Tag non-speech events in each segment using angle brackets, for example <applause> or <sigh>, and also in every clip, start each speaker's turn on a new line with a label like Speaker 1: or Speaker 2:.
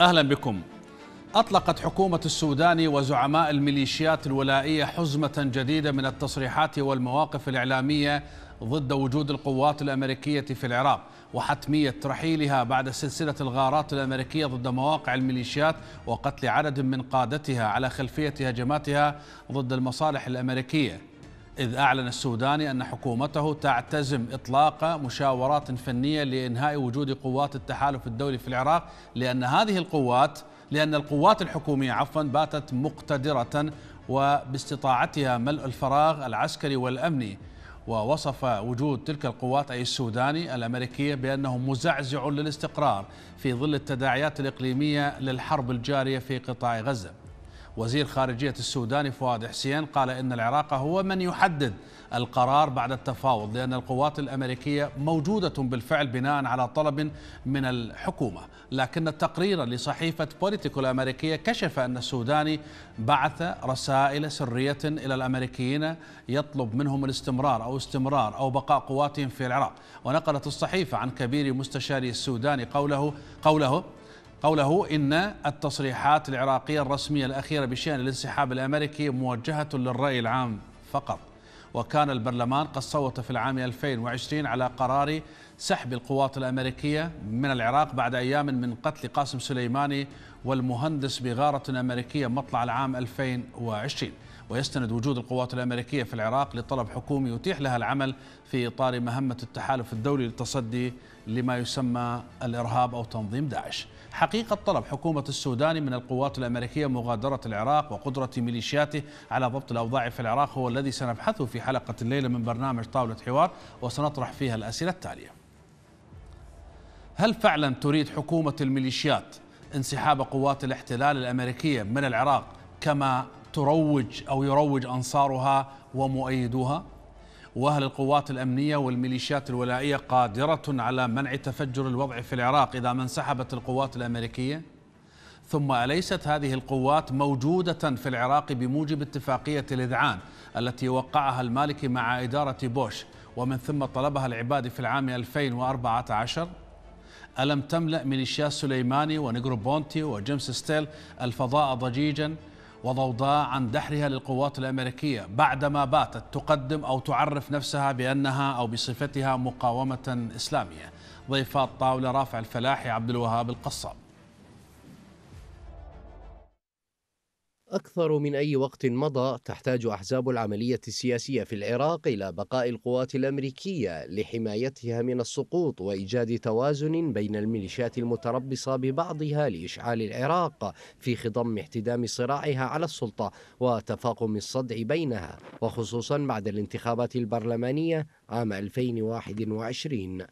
Speaker 1: أهلا بكم أطلقت حكومة السودان وزعماء الميليشيات الولائية حزمة جديدة من التصريحات والمواقف الإعلامية ضد وجود القوات الأمريكية في العراق وحتمية رحيلها بعد سلسلة الغارات الأمريكية ضد مواقع الميليشيات وقتل عدد من قادتها على خلفية هجماتها ضد المصالح الأمريكية إذ أعلن السوداني أن حكومته تعتزم إطلاق مشاورات فنية لإنهاء وجود قوات التحالف الدولي في العراق لأن هذه القوات لأن القوات الحكومية عفوا باتت مقتدرة وباستطاعتها ملء الفراغ العسكري والأمني ووصف وجود تلك القوات أي السوداني الأمريكية بأنه مزعزع للاستقرار في ظل التداعيات الإقليمية للحرب الجارية في قطاع غزة وزير خارجية السودان فؤاد حسين قال إن العراق هو من يحدد القرار بعد التفاوض لأن القوات الأمريكية موجودة بالفعل بناء على طلب من الحكومة لكن التقرير لصحيفة بوليتيكو الأمريكية كشف أن السوداني بعث رسائل سرية إلى الأمريكيين يطلب منهم الاستمرار أو استمرار أو بقاء قواتهم في العراق ونقلت الصحيفة عن كبير مستشاري السوداني قوله قوله قوله إن التصريحات العراقية الرسمية الأخيرة بشأن الانسحاب الأمريكي موجهة للرأي العام فقط وكان البرلمان قد صوت في العام 2020 على قرار سحب القوات الأمريكية من العراق بعد أيام من قتل قاسم سليماني والمهندس بغارة أمريكية مطلع العام 2020 ويستند وجود القوات الأمريكية في العراق لطلب حكومي يتيح لها العمل في إطار مهمة التحالف الدولي للتصدي لما يسمى الإرهاب أو تنظيم داعش حقيقة طلب حكومة السودان من القوات الأمريكية مغادرة العراق وقدرة ميليشياته على ضبط الأوضاع في العراق هو الذي سنبحثه في حلقة الليلة من برنامج طاولة حوار وسنطرح فيها الأسئلة التالية هل فعلا تريد حكومة الميليشيات انسحاب قوات الاحتلال الأمريكية من العراق كما تروج أو يروج أنصارها ومؤيدوها؟ وهل القوات الأمنية والميليشيات الولائية قادرة على منع تفجر الوضع في العراق إذا ما انسحبت القوات الأمريكية؟ ثم أليست هذه القوات موجودة في العراق بموجب اتفاقية الإذعان التي وقعها المالكي مع إدارة بوش ومن ثم طلبها العبادي في العام 2014 ألم تملأ ميليشيا سليماني بونتي وجيمس ستيل الفضاء ضجيجا وضوضاء عن دحرها للقوات الأمريكية بعدما باتت تقدم أو تعرف نفسها بأنها أو بصفتها مقاومة إسلامية ضيفات طاولة رافع الفلاحي عبد الوهاب القصاب
Speaker 2: أكثر من أي وقت مضى تحتاج أحزاب العملية السياسية في العراق إلى بقاء القوات الأمريكية لحمايتها من السقوط وإيجاد توازن بين الميليشيات المتربصة ببعضها لإشعال العراق في خضم احتدام صراعها على السلطة وتفاقم الصدع بينها وخصوصا بعد الانتخابات البرلمانية عام 2021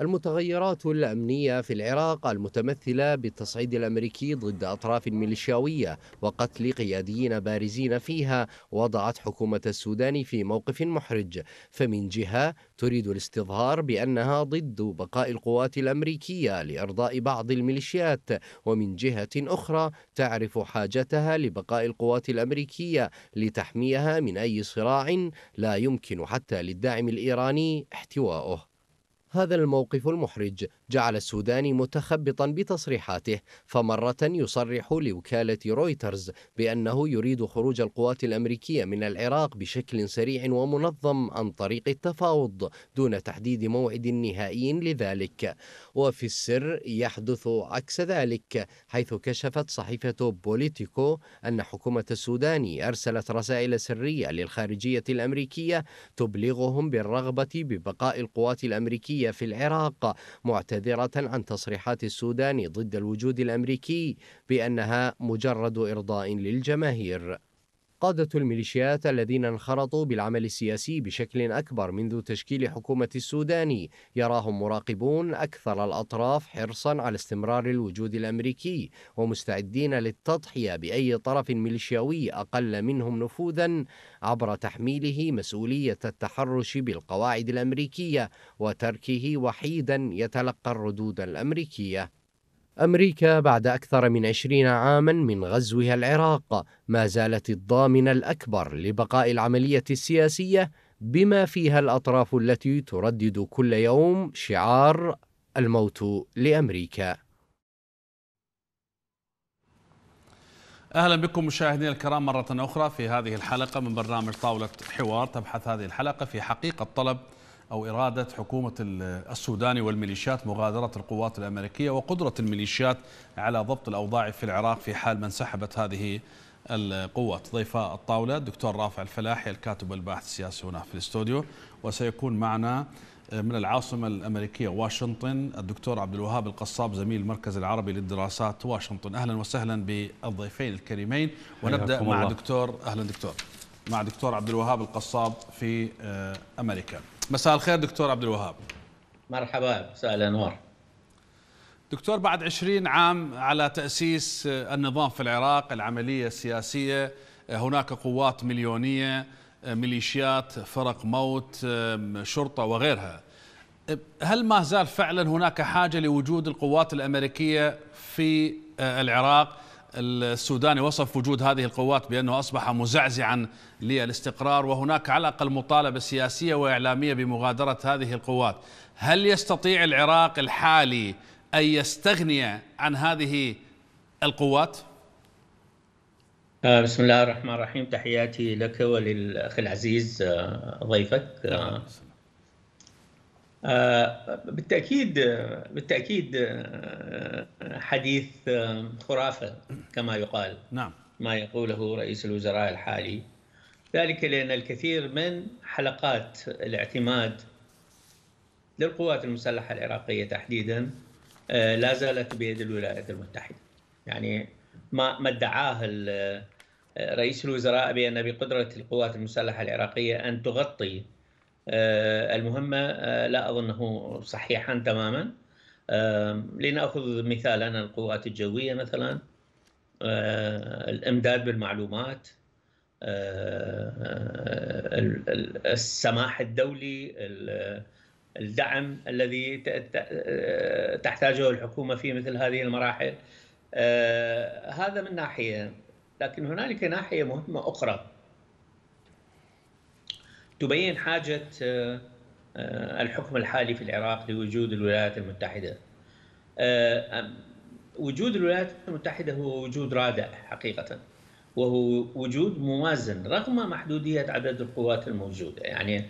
Speaker 2: المتغيرات الأمنية في العراق المتمثلة بالتصعيد الأمريكي ضد أطراف ميليشياوية وقتل قياديين بارزين فيها وضعت حكومة السودان في موقف محرج فمن جهة تريد الاستظهار بأنها ضد بقاء القوات الأمريكية لإرضاء بعض الميليشيات ومن جهة أخرى تعرف حاجتها لبقاء القوات الأمريكية لتحميها من أي صراع لا يمكن حتى للداعم الإيراني احتواؤه هذا الموقف المحرج جعل السوداني متخبطا بتصريحاته فمرة يصرح لوكالة رويترز بأنه يريد خروج القوات الأمريكية من العراق بشكل سريع ومنظم عن طريق التفاوض دون تحديد موعد نهائي لذلك وفي السر يحدث عكس ذلك حيث كشفت صحيفة بوليتيكو أن حكومة السوداني أرسلت رسائل سرية للخارجية الأمريكية تبلغهم بالرغبة ببقاء القوات الأمريكية الأمريكية في العراق معتذرة عن تصريحات السودان ضد الوجود الأمريكي بأنها مجرد إرضاء للجماهير قادة الميليشيات الذين انخرطوا بالعمل السياسي بشكل أكبر منذ تشكيل حكومة السودان يراهم مراقبون أكثر الأطراف حرصا على استمرار الوجود الأمريكي ومستعدين للتضحية بأي طرف ميليشياوي أقل منهم نفوذا عبر تحميله مسؤولية التحرش بالقواعد الأمريكية وتركه وحيدا يتلقى الردود الأمريكية أمريكا بعد أكثر من عشرين عاما من غزوها العراق ما زالت الضامن الأكبر لبقاء العملية السياسية بما فيها الأطراف التي تردد كل يوم شعار الموت لأمريكا
Speaker 1: اهلا بكم مشاهدينا الكرام مره اخرى في هذه الحلقه من برنامج طاوله حوار تبحث هذه الحلقه في حقيقه طلب أو إرادة حكومة السوداني والميليشيات مغادرة القوات الأمريكية وقدرة الميليشيات على ضبط الأوضاع في العراق في حال ما انسحبت هذه القوات ضيفاء الطاولة الدكتور رافع الفلاحي الكاتب والباحث السياسي هنا في الاستوديو وسيكون معنا آه، من العاصمة الأمريكية واشنطن الدكتور عبد الوهاب القصاب زميل المركز العربي للدراسات واشنطن أهلا وسهلا بالضيفين الكريمين ونبدأ مع الله. دكتور أهلا دكتور مع دكتور عبد الوهاب القصاب في آه، أمريكا مساء الخير دكتور عبد الوهاب مرحبا
Speaker 3: مساء الانوار
Speaker 1: دكتور بعد عشرين عام على تأسيس النظام في العراق العملية السياسية هناك قوات مليونية ميليشيات فرق موت شرطة وغيرها هل ما زال فعلا هناك حاجة لوجود القوات الأمريكية في العراق السوداني وصف وجود هذه القوات بأنه أصبح مزعزعا للاستقرار وهناك على الأقل مطالبة سياسية وإعلامية بمغادرة هذه القوات هل يستطيع العراق الحالي أن يستغني عن هذه القوات؟ آه، بسم الله الرحمن الرحيم
Speaker 3: تحياتي لك وللأخ العزيز آه، ضيفك آه، آه، بالتاكيد بالتاكيد آه، حديث آه، خرافه كما يقال نعم ما يقوله رئيس الوزراء الحالي ذلك لان الكثير من حلقات الاعتماد للقوات المسلحه العراقيه تحديدا لا زالت بيد الولايات المتحده يعني ما ما ادعاه رئيس الوزراء بان بقدره القوات المسلحه العراقيه ان تغطي آه، المهمة آه، لا أظنه صحيحا تماما لنأخذ مثالا القوات الجوية مثلا آه، الإمداد بالمعلومات السماح الدولي الدعم الذي تحتاجه الحكومة في مثل هذه المراحل هذا من ناحية لكن هنالك ناحية مهمة أخرى تبين حاجة آه، آه، الحكم الحالي في العراق لوجود الولايات المتحدة آه، وجود الولايات المتحدة هو وجود رادع حقيقة وهو وجود موازن رغم محدودية عدد القوات الموجودة يعني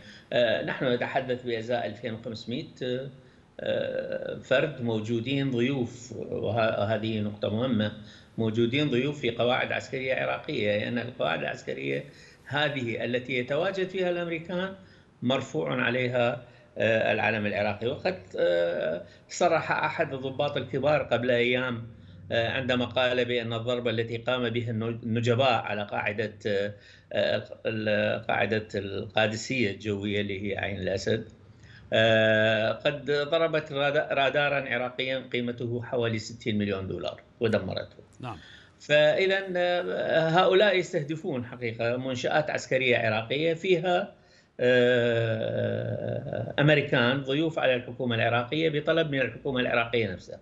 Speaker 3: نحن نتحدث بإزاء 2500 فرد موجودين ضيوف وهذه نقطة مهمة موجودين ضيوف في قواعد عسكرية عراقية لأن يعني القواعد العسكرية هذه التي يتواجد فيها الامريكان مرفوع عليها آه، العلم العراقي وقد آه، صرح احد الضباط الكبار قبل ايام آه، عندما قال بان الضربه التي قام بها النجباء على قاعده قاعده القادسيه الجويه اللي هي عين الاسد قد ضربت رادارا عراقيا قيمته حوالي 60 مليون دولار ودمرته. نعم. فاذا آه، هؤلاء يستهدفون حقيقه منشات عسكريه عراقيه فيها آه، امريكان ضيوف على الحكومه العراقيه بطلب من الحكومه العراقيه نفسها.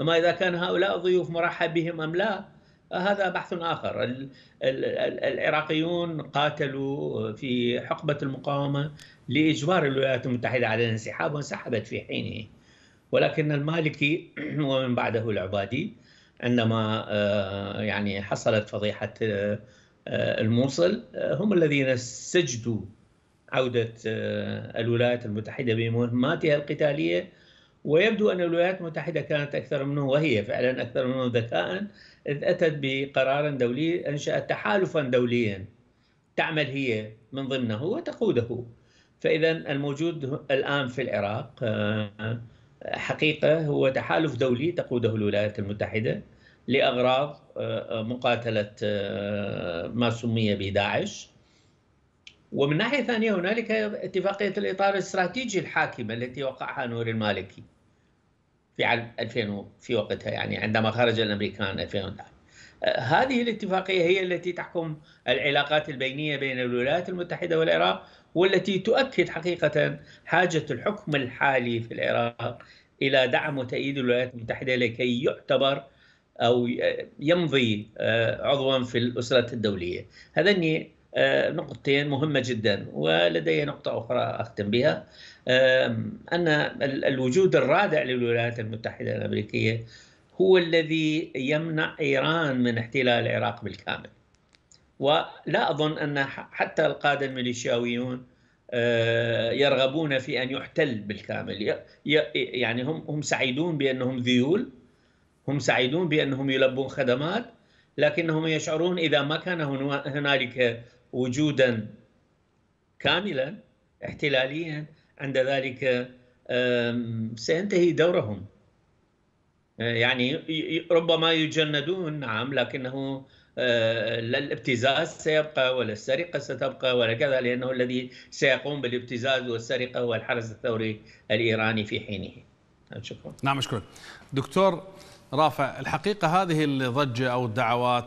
Speaker 3: اما اذا كان هؤلاء ضيوف مرحب بهم ام لا هذا بحث اخر العراقيون قاتلوا في حقبه المقاومه لاجبار الولايات المتحده على الانسحاب وانسحبت في حينه ولكن المالكي <clears throat> ومن بعده العبادي عندما آه، يعني حصلت فضيحة آه، آه، الموصل هم الذين سجدوا عودة الولايات المتحدة بمهماتها القتالية ويبدو أن الولايات المتحدة كانت أكثر منه وهي فعلا أكثر منه ذكاء إذ أتت بقرار دولي أنشأت تحالفا دوليا تعمل هي من ضمنه وتقوده فإذا الموجود الآن في العراق حقيقه هو تحالف دولي تقوده الولايات المتحده لاغراض آه، آه، مقاتله آه، ما سمي بداعش ومن ناحيه ثانيه هنالك اتفاقيه الاطار الاستراتيجي الحاكمه التي وقعها نور المالكي في عام 2000 في وقتها يعني عندما خرج الامريكان 2011 هذه الاتفاقيه هي التي تحكم العلاقات البينيه بين الولايات المتحده والعراق والتي تؤكد حقيقة حاجة الحكم الحالي في العراق إلى دعم وتأييد الولايات المتحدة لكي يعتبر أو يمضي آه، عضوا في الأسرة الدولية هذني آه، نقطتين مهمة جدا ولدي نقطة أخرى أختم بها أن الوجود الرادع للولايات المتحدة الأمريكية هو الذي يمنع إيران من احتلال العراق بالكامل ولا أظن أن حتى القادة الميليشياويون آه، يرغبون في أن يحتل بالكامل يعني هم هم سعيدون بأنهم ذيول هم سعيدون بأنهم يلبون خدمات لكنهم يشعرون إذا ما كان هنالك وجودا كاملا احتلاليا عند ذلك سينتهي دورهم آه، يعني ربما يجندون نعم لكنه لا الابتزاز سيبقى ولا السرقة ستبقى ولا كذا لأنه الذي سيقوم بالابتزاز والسرقة هو الحرس الثوري الإيراني في حينه
Speaker 1: شكرا نعم مشكور دكتور رافع الحقيقة هذه الضجة أو الدعوات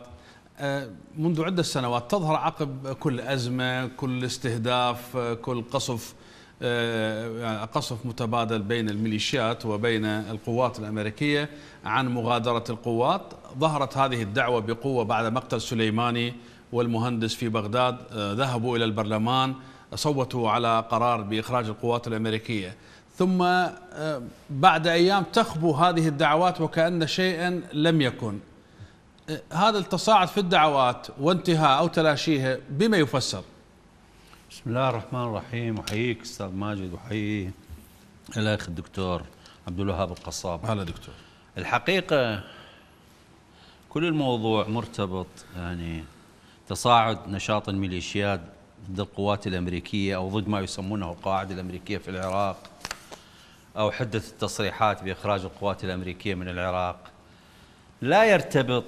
Speaker 1: آه، منذ عدة سنوات تظهر عقب كل أزمة كل استهداف آه، كل قصف آه، قصف متبادل بين الميليشيات وبين القوات الأمريكية عن مغادرة القوات ظهرت هذه الدعوة بقوة بعد مقتل سليماني والمهندس في بغداد آه، ذهبوا إلى البرلمان صوتوا على قرار بإخراج القوات الأمريكية ثم آه، بعد أيام تخبو هذه الدعوات وكأن شيئا لم يكن هذا التصاعد في الدعوات وانتهاء أو تلاشيها بما
Speaker 4: يفسر بسم الله الرحمن الرحيم احييك استاذ ماجد واحيي الاخ الدكتور عبد الوهاب القصاب هلا دكتور الحقيقه كل الموضوع مرتبط يعني تصاعد نشاط الميليشيات ضد القوات الامريكيه او ضد ما يسمونه القواعد الامريكيه في العراق او حده التصريحات باخراج القوات الامريكيه من العراق لا يرتبط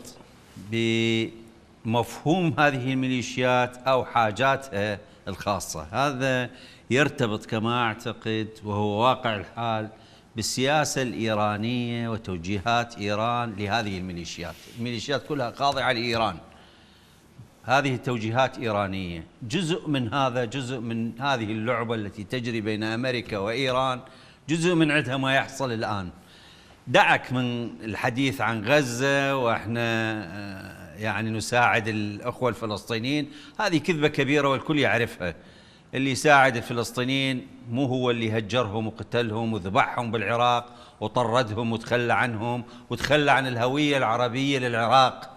Speaker 4: بمفهوم هذه الميليشيات او حاجاتها الخاصة هذا يرتبط كما أعتقد وهو واقع الحال بالسياسة الإيرانية وتوجيهات إيران لهذه الميليشيات الميليشيات كلها خاضعة لإيران هذه توجيهات إيرانية جزء من هذا جزء من هذه اللعبة التي تجري بين أمريكا وإيران جزء من عندها ما يحصل الآن دعك من الحديث عن غزة وإحنا آه، يعني نساعد الأخوة الفلسطينيين هذه كذبة كبيرة والكل يعرفها اللي يساعد الفلسطينيين مو هو اللي هجرهم وقتلهم وذبحهم بالعراق وطردهم وتخلى عنهم وتخلى عن الهوية العربية للعراق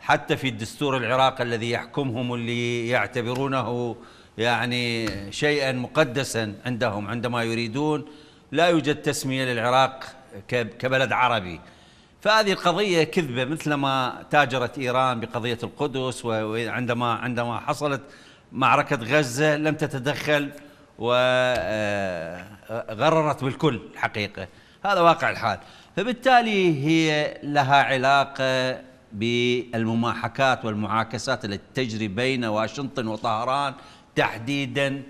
Speaker 4: حتى في الدستور العراقي الذي يحكمهم واللي يعتبرونه يعني شيئا مقدسا عندهم عندما يريدون لا يوجد تسمية للعراق كبلد عربي فهذه القضية كذبة مثلما تاجرت إيران بقضية القدس وعندما عندما حصلت معركة غزة لم تتدخل وغررت آه، بالكل الحقيقة هذا واقع الحال فبالتالي هي لها علاقة بالمماحكات والمعاكسات التي تجري بين واشنطن وطهران تحديدا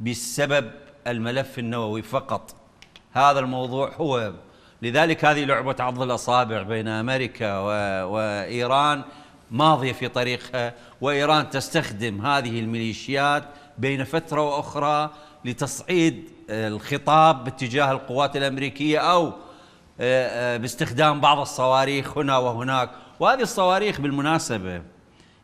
Speaker 4: بسبب الملف النووي فقط هذا الموضوع هو لذلك هذه لعبة عض الأصابع بين أمريكا وإيران ماضية في طريقها وإيران تستخدم هذه الميليشيات بين فترة وأخرى لتصعيد الخطاب باتجاه القوات الأمريكية أو آه، آه، باستخدام بعض الصواريخ هنا وهناك وهذه الصواريخ بالمناسبة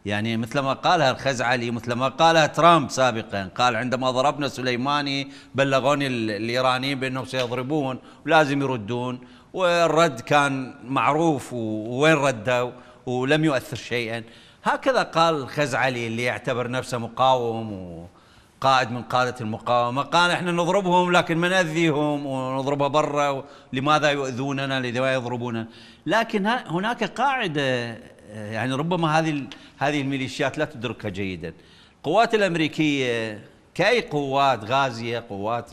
Speaker 4: يعني مثل ما قالها الخزعلي مثل ما قالها ترامب سابقا قال عندما ضربنا سليماني بلغوني الإيرانيين بأنهم سيضربون ولازم يردون والرد كان معروف ووين ردوا ولم يؤثر شيئا هكذا قال الخزعلي اللي يعتبر نفسه مقاوم وقائد من قادة المقاومة قال احنا نضربهم لكن ما نأذيهم ونضربها برا لماذا يؤذوننا لماذا يضربونا لكن هناك قاعدة يعني ربما هذه هذه الميليشيات لا تدركها جيدا القوات الامريكيه كاي قوات غازيه قوات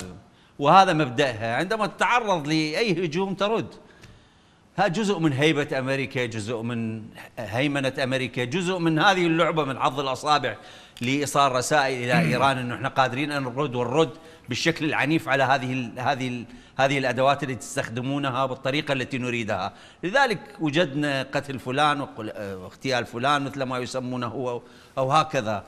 Speaker 4: وهذا مبداها عندما تتعرض لاي هجوم ترد هذا جزء من هيبه امريكا جزء من هيمنه امريكا جزء من هذه اللعبه من عض الاصابع لايصال رسائل الى ايران انه احنا قادرين ان نرد والرد بالشكل العنيف على هذه الـ هذه ال هذه الأدوات التي تستخدمونها بالطريقة التي نريدها لذلك وجدنا قتل فلان واغتيال آه، فلان مثل ما يسمونه هو أو هكذا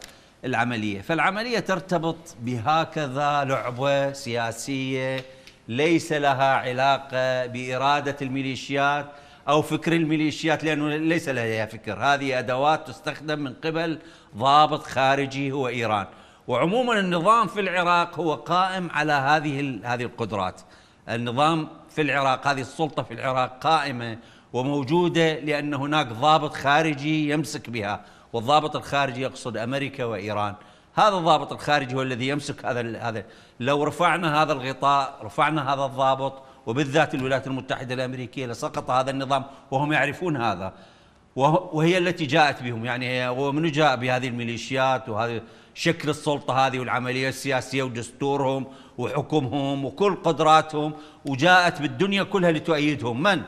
Speaker 4: العملية فالعملية ترتبط بهكذا لعبة سياسية ليس لها علاقة بإرادة الميليشيات أو فكر الميليشيات لأنه ليس لديها فكر هذه أدوات تستخدم من قبل ضابط خارجي هو إيران وعموما النظام في العراق هو قائم على هذه هذه القدرات النظام في العراق هذه السلطة في العراق قائمة وموجودة لأن هناك ضابط خارجي يمسك بها والضابط الخارجي يقصد أمريكا وإيران هذا الضابط الخارجي هو الذي يمسك هذا هذا لو رفعنا هذا الغطاء رفعنا هذا الضابط وبالذات الولايات المتحدة الأمريكية لسقط هذا النظام وهم يعرفون هذا وهي التي جاءت بهم يعني هو من جاء بهذه الميليشيات وهذه شكل السلطة هذه والعملية السياسية ودستورهم وحكمهم وكل قدراتهم وجاءت بالدنيا كلها لتؤيدهم من؟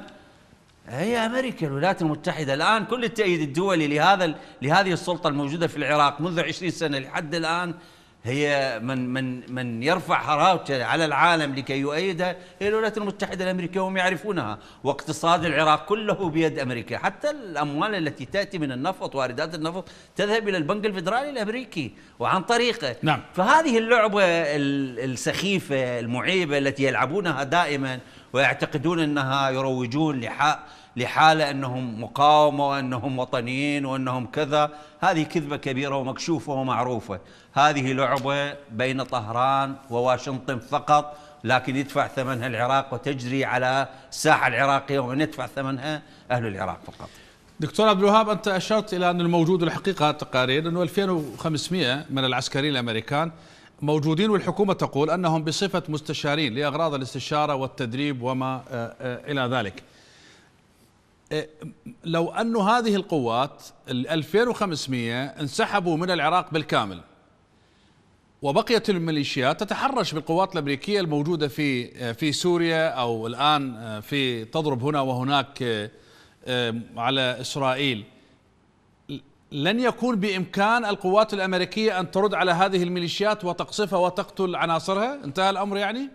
Speaker 4: هي أمريكا الولايات المتحدة الآن كل التأييد الدولي لهذا لهذه السلطة الموجودة في العراق منذ 20 سنة لحد الآن هي من من من يرفع هراوته على العالم لكي يؤيدها هي الولايات المتحده الامريكيه وهم يعرفونها، واقتصاد العراق كله بيد امريكا، حتى الاموال التي تاتي من النفط واردات النفط تذهب الى البنك الفدرالي الامريكي وعن طريقه نعم. فهذه اللعبه السخيفه المعيبه التي يلعبونها دائما ويعتقدون انها يروجون لحق لحالة أنهم مقاومة وأنهم وطنيين وأنهم كذا هذه كذبة كبيرة ومكشوفة ومعروفة هذه لعبة بين طهران وواشنطن فقط لكن يدفع ثمنها العراق وتجري على الساحة العراقية ومن يدفع ثمنها أهل العراق فقط
Speaker 1: دكتور عبد الوهاب انت اشرت الى ان الموجود الحقيقه تقارير انه 2500 من العسكريين الامريكان موجودين والحكومه تقول انهم بصفه مستشارين لاغراض الاستشاره والتدريب وما آه، آه، الى ذلك. إيه، لو أن هذه القوات ال 2500 انسحبوا من العراق بالكامل وبقيت الميليشيات تتحرش بالقوات الامريكيه الموجوده في في سوريا او الان آه، في تضرب هنا وهناك آه، على اسرائيل لن يكون بامكان القوات الامريكيه ان ترد على هذه الميليشيات وتقصفها وتقتل عناصرها انتهى الامر يعني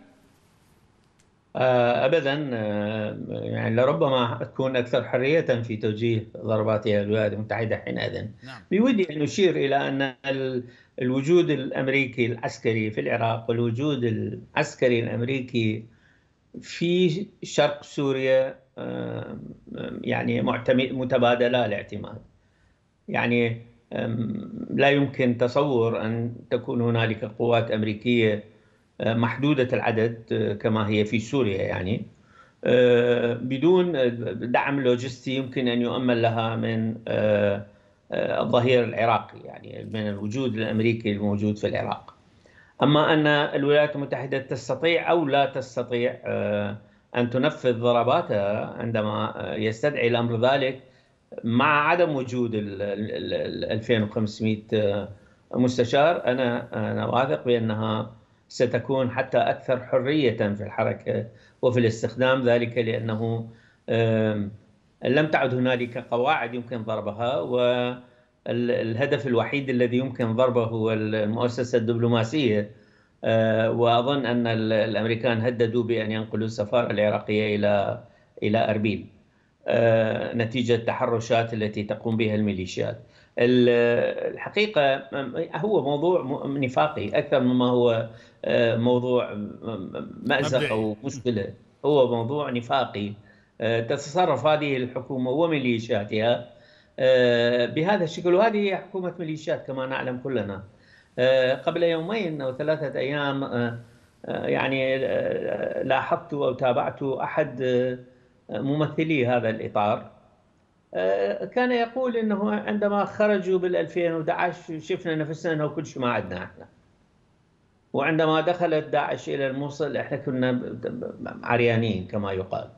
Speaker 3: آه، ابدا آه، يعني لربما تكون اكثر حريه في توجيه ضرباتها الولايات المتحده حينئذ نعم. بودي ان اشير الى ان الوجود الامريكي العسكري في العراق والوجود العسكري الامريكي في شرق سوريا آه، يعني معتمد متبادلة الاعتماد يعني لا يمكن تصور ان تكون هنالك قوات امريكيه محدودة العدد آه، كما هي في سوريا يعني آه، بدون آه، دعم لوجستي يمكن أن يؤمن لها من الظهير العراقي يعني من الوجود الأمريكي الموجود في العراق أما أن الولايات المتحدة تستطيع أو لا تستطيع أن تنفذ ضرباتها عندما يستدعي الأمر ذلك مع عدم وجود ال 2500 مستشار أنا أنا واثق بأنها ستكون حتى أكثر حرية في الحركة وفي الاستخدام ذلك لأنه لم تعد هنالك قواعد يمكن ضربها والهدف الوحيد الذي يمكن ضربه هو المؤسسة الدبلوماسية آه، وأظن أن الأمريكان هددوا بأن ينقلوا السفارة العراقية إلى إلى أربيل آه، نتيجة التحرشات التي تقوم بها الميليشيات الحقيقة هو موضوع نفاقي أكثر مما هو آه، موضوع مأزق أو مشكلة هو موضوع نفاقي آه، تتصرف هذه الحكومة وميليشياتها آه، بهذا الشكل وهذه حكومة ميليشيات كما نعلم كلنا قبل يومين أو ثلاثة أيام يعني لاحظت أو تابعت أحد ممثلي هذا الإطار كان يقول أنه عندما خرجوا بال 2011 شفنا نفسنا أنه كل شيء ما عندنا إحنا وعندما دخلت داعش إلى الموصل إحنا كنا عريانين كما يقال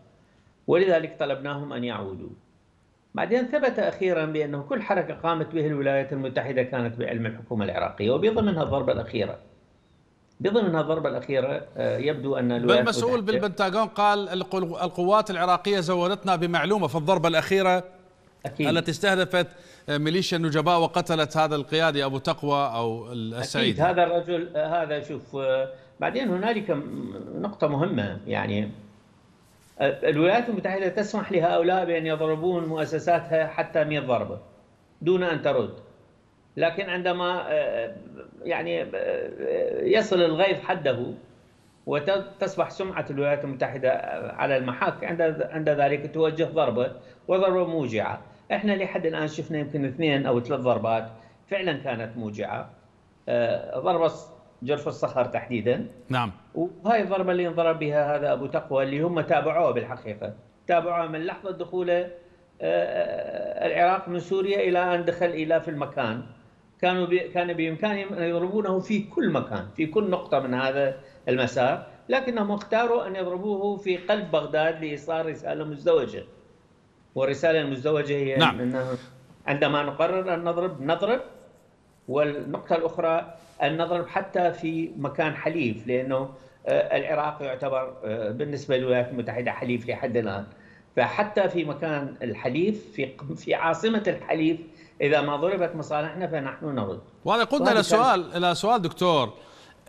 Speaker 3: ولذلك طلبناهم أن يعودوا بعدين ثبت أخيرا بأنه كل حركة قامت به الولايات المتحدة كانت بعلم الحكومة العراقية
Speaker 1: وبضمنها الضربة الأخيرة بضمنها الضربة الأخيرة آه، يبدو أن الولايات المتحدة المسؤول بالبنتاغون قال القوات العراقية زودتنا بمعلومة في الضربة الأخيرة أكيد. التي استهدفت ميليشيا النجباء وقتلت هذا القيادي أبو تقوى أو السعيد أكيد هذا
Speaker 3: الرجل هذا شوف بعدين هنالك نقطة مهمة يعني الولايات المتحدة تسمح لهؤلاء بأن يضربون مؤسساتها حتى 100 ضربة دون أن ترد لكن عندما يعني يصل الغيظ حده وتصبح سمعة الولايات المتحدة على المحك عند عند ذلك توجه ضربة وضربة موجعة احنا لحد الان شفنا يمكن اثنين او ثلاث ضربات فعلا كانت موجعه آه، ضربه جرف الصخر تحديدا نعم وهاي الضربه اللي انضرب بها هذا ابو تقوى اللي هم تابعوها بالحقيقه تابعوها من لحظه دخوله آه، العراق من سوريا الى ان دخل الى في المكان كانوا بي كان بامكانهم ان يضربونه في كل مكان في كل نقطه من هذا المسار لكنهم اختاروا ان يضربوه في قلب بغداد لايصال رساله مزدوجه والرسالة المزدوجة هي نعم. أنه عندما نقرر أن نضرب نضرب والنقطة الأخرى أن نضرب حتى في مكان حليف لأنه آه، العراق يعتبر آه، بالنسبة للولايات المتحدة حليف لحد الآن فحتى في مكان الحليف في في عاصمة الحليف إذا ما ضربت مصالحنا فنحن نرد
Speaker 1: وهذا قلنا إلى سؤال إلى سؤال دكتور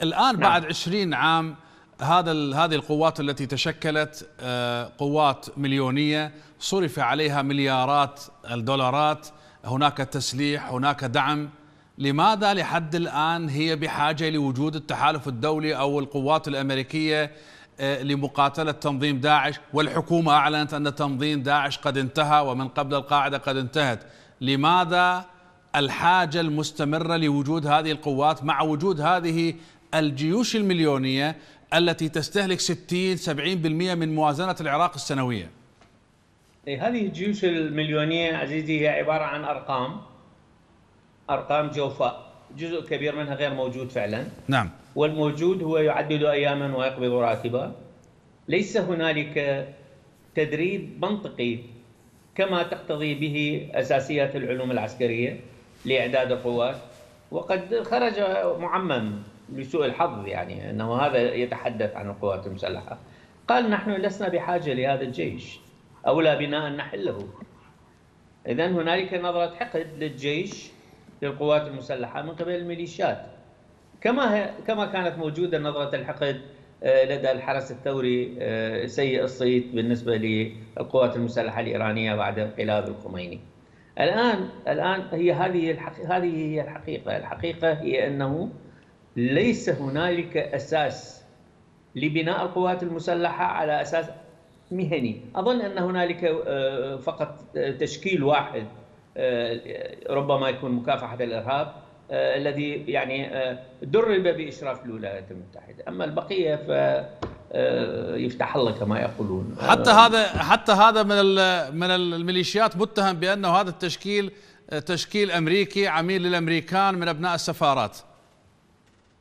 Speaker 1: الآن نعم. بعد 20 عام هذا هذه القوات التي تشكلت آه، قوات مليونيه صرف عليها مليارات الدولارات هناك تسليح هناك دعم لماذا لحد الان هي بحاجه لوجود التحالف الدولي او القوات الامريكيه آه، لمقاتله تنظيم داعش والحكومه اعلنت ان تنظيم داعش قد انتهى ومن قبل القاعده قد انتهت لماذا الحاجه المستمره لوجود هذه القوات مع وجود هذه الجيوش المليونيه التي تستهلك 60 70% من موازنه العراق السنويه.
Speaker 3: إيه، هذه الجيوش المليونيه عزيزي هي عباره عن ارقام ارقام جوفاء جزء كبير منها غير موجود فعلا. نعم. والموجود هو يعدد اياما ويقبض راتبا. ليس هنالك تدريب منطقي كما تقتضي به اساسيات العلوم العسكريه لاعداد القوات وقد خرج معمم لسوء الحظ يعني انه هذا يتحدث عن القوات المسلحه قال نحن لسنا بحاجه لهذا الجيش اولى بنا ان نحله اذا هنالك نظره حقد للجيش للقوات المسلحه من قبل الميليشيات كما هي كما كانت موجوده نظره الحقد آه، لدى الحرس الثوري آه، سيء الصيت بالنسبه للقوات المسلحه الايرانيه بعد انقلاب الخميني. الان الان هي هذه هذه هي الحقيقه، الحقيقه هي انه ليس هنالك اساس لبناء القوات المسلحه على اساس مهني، اظن ان هنالك آه، فقط آه، تشكيل واحد آه، ربما يكون مكافحه الارهاب الذي يعني درب باشراف الولايات المتحده، اما البقيه ف يفتح الله كما يقولون حتى
Speaker 1: هذا حتى هذا من من الميليشيات متهم بانه هذا التشكيل تشكيل امريكي عميل للامريكان من ابناء السفارات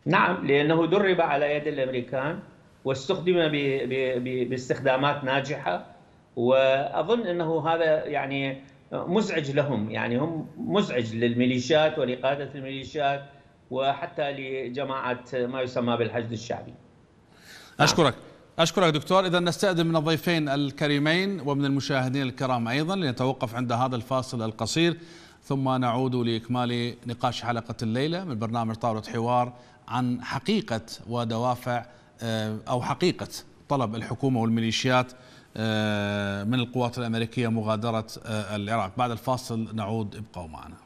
Speaker 3: نعم لأنه درب على يد الأمريكان واستخدم باستخدامات ناجحة وأظن أنه هذا يعني مزعج لهم يعني هم مزعج للميليشيات ولقادة الميليشيات وحتى لجماعة ما يسمى بالحشد الشعبي نعم.
Speaker 1: أشكرك أشكرك دكتور إذا نستأذن من الضيفين الكريمين ومن المشاهدين الكرام أيضا لنتوقف عند هذا الفاصل القصير ثم نعود لإكمال نقاش حلقة الليلة من برنامج طاولة حوار عن حقيقة ودوافع آه، أو حقيقة طلب الحكومة والميليشيات آه، من القوات الأمريكية مغادرة آه، العراق بعد الفاصل نعود ابقوا معنا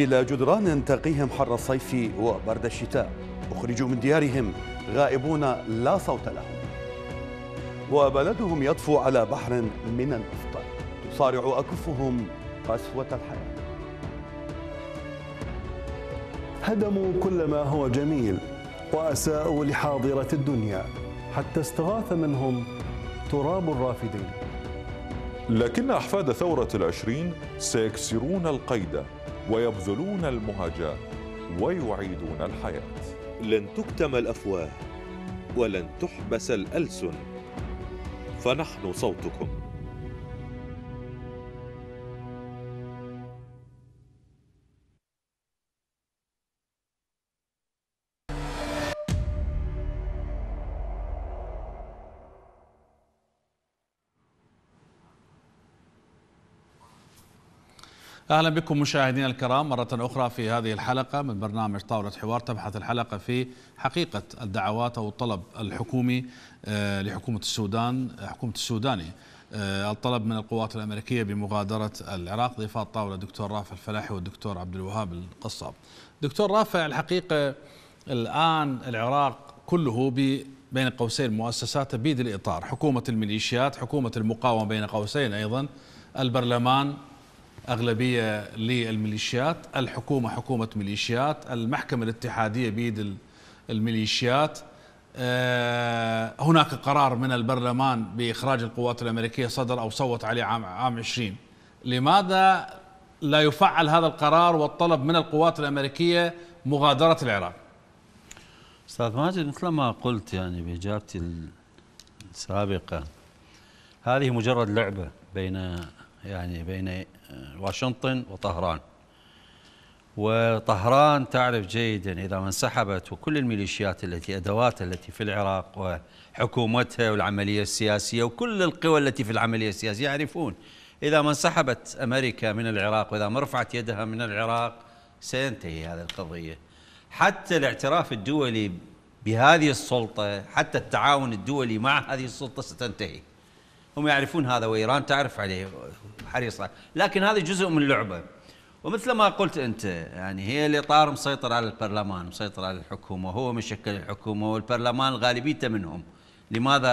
Speaker 1: بلا جدران تقيهم حر الصيف وبرد الشتاء أخرجوا من ديارهم غائبون لا صوت لهم وبلدهم يطفو على بحر من النفط تصارع أكفهم قسوة الحياة
Speaker 4: هدموا كل ما هو
Speaker 1: جميل وأساءوا لحاضرة الدنيا حتى استغاث منهم
Speaker 4: تراب الرافدين
Speaker 1: لكن أحفاد ثورة العشرين سيكسرون القيد ويبذلون المهجة ويعيدون الحياة لن تكتم الأفواه ولن تحبس الألسن فنحن صوتكم اهلا بكم مشاهدينا الكرام مره اخرى في هذه الحلقه من برنامج طاوله حوار تبحث الحلقه في حقيقه الدعوات او الطلب الحكومي آه، لحكومه السودان حكومه السوداني آه، الطلب من القوات الامريكيه بمغادره العراق ضيفاء الطاوله دكتور رافع الفلاحي والدكتور عبد الوهاب القصاب. دكتور رافع الحقيقه الان العراق كله بين قوسين مؤسساته بيد الاطار، حكومه الميليشيات، حكومه المقاومه بين قوسين ايضا، البرلمان أغلبية للميليشيات الحكومة حكومة ميليشيات المحكمة الاتحادية بيد الميليشيات آه، هناك قرار من البرلمان بإخراج القوات الأمريكية صدر أو صوت عليه عام, عام 20 لماذا لا يفعل هذا القرار والطلب من القوات الأمريكية مغادرة العراق
Speaker 4: أستاذ ماجد مثل ما قلت يعني بإجابتي السابقة هذه مجرد لعبة بين يعني بين آه، واشنطن وطهران وطهران تعرف جيدا إذا ما انسحبت وكل الميليشيات التي أدواتها التي في العراق وحكومتها والعملية السياسية وكل القوى التي في العملية السياسية يعرفون إذا ما انسحبت أمريكا من العراق وإذا ما رفعت يدها من العراق سينتهي هذه القضية حتى الاعتراف الدولي بهذه السلطة حتى التعاون الدولي مع هذه السلطة ستنتهي هم يعرفون هذا وإيران تعرف عليه حريصه لكن هذا جزء من اللعبه ومثل ما قلت انت يعني هي الاطار مسيطر على البرلمان مسيطر على الحكومه هو من شكل الحكومه والبرلمان غالبيته منهم لماذا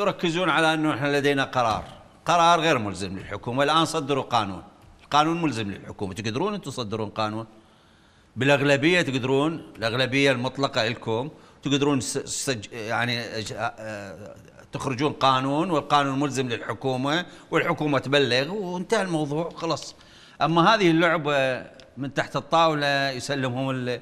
Speaker 4: يركزون على انه احنا لدينا قرار قرار غير ملزم للحكومه الان صدروا قانون القانون ملزم للحكومه تقدرون انتم تصدرون قانون بالاغلبيه تقدرون الاغلبيه المطلقه لكم تقدرون سج... يعني تخرجون قانون والقانون ملزم للحكومه والحكومه تبلغ وانتهى الموضوع خلص اما هذه اللعبه من تحت الطاوله يسلمهم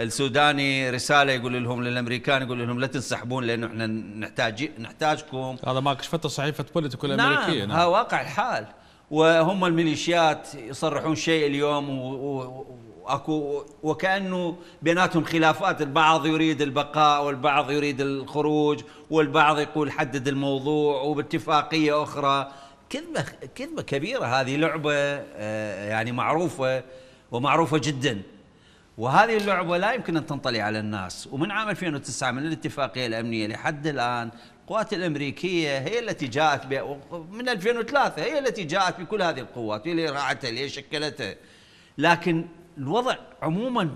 Speaker 4: السوداني رساله يقول لهم للامريكان يقول لهم لا تنسحبون لانه احنا نحتاج نحتاجكم هذا ما كشفته صحيفه بوليتيكو نعم، الامريكيه نعم, نعم. هذا واقع الحال وهم الميليشيات يصرحون شيء اليوم و... و... اكو وكانه بيناتهم خلافات البعض يريد البقاء والبعض يريد الخروج والبعض يقول حدد الموضوع وباتفاقيه اخرى كذبه كذبه كبيره هذه لعبه آه، يعني معروفه ومعروفه جدا وهذه اللعبه لا يمكن ان تنطلي على الناس ومن عام 2009 من الاتفاقيه الامنيه لحد الان القوات الامريكيه هي التي جاءت من 2003 هي التي جاءت بكل هذه القوات هي اللي راعتها اللي شكلتها لكن الوضع عموما